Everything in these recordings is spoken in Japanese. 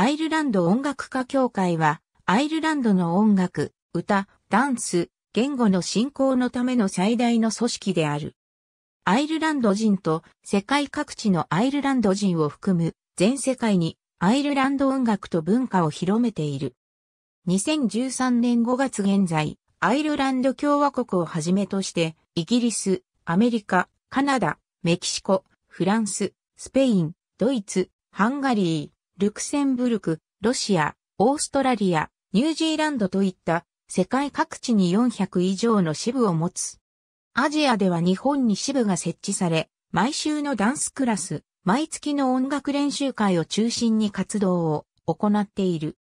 アイルランド音楽家協会は、アイルランドの音楽、歌、ダンス、言語の振興のための最大の組織である。アイルランド人と世界各地のアイルランド人を含む全世界にアイルランド音楽と文化を広めている。2013年5月現在、アイルランド共和国をはじめとして、イギリス、アメリカ、カナダ、メキシコ、フランス、スペイン、ドイツ、ハンガリー、ルクセンブルク、ロシア、オーストラリア、ニュージーランドといった世界各地に400以上の支部を持つ。アジアでは日本に支部が設置され、毎週のダンスクラス、毎月の音楽練習会を中心に活動を行っている。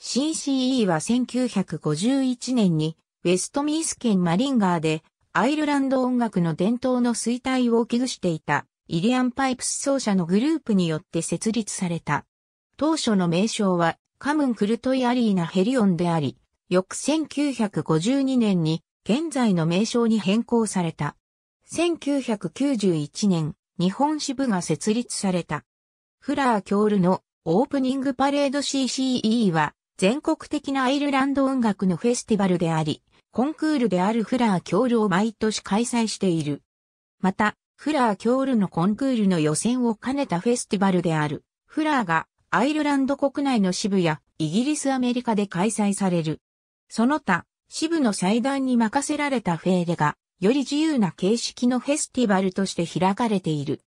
CCE は1951年にウェストミース県マリンガーでアイルランド音楽の伝統の衰退を危惧していたイリアン・パイプス奏者のグループによって設立された。当初の名称はカムンクルトイアリーナヘリオンであり、翌1952年に現在の名称に変更された。1991年、日本支部が設立された。フラー・キョールのオープニングパレード CCE は全国的なアイルランド音楽のフェスティバルであり、コンクールであるフラー・キョールを毎年開催している。また、フラー・キョールのコンクールの予選を兼ねたフェスティバルである、フラーがアイルランド国内の支部やイギリスアメリカで開催される。その他、支部の祭壇に任せられたフェーレが、より自由な形式のフェスティバルとして開かれている。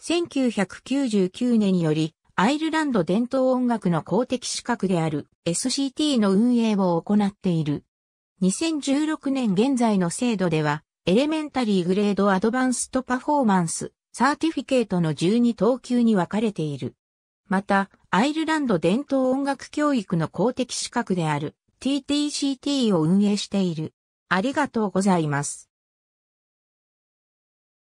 1999年より、アイルランド伝統音楽の公的資格である SCT の運営を行っている。2016年現在の制度では、エレメンタリーグレードアドバンストパフォーマンス、サーティフィケートの12等級に分かれている。また、アイルランド伝統音楽教育の公的資格である TTCT を運営している。ありがとうございます。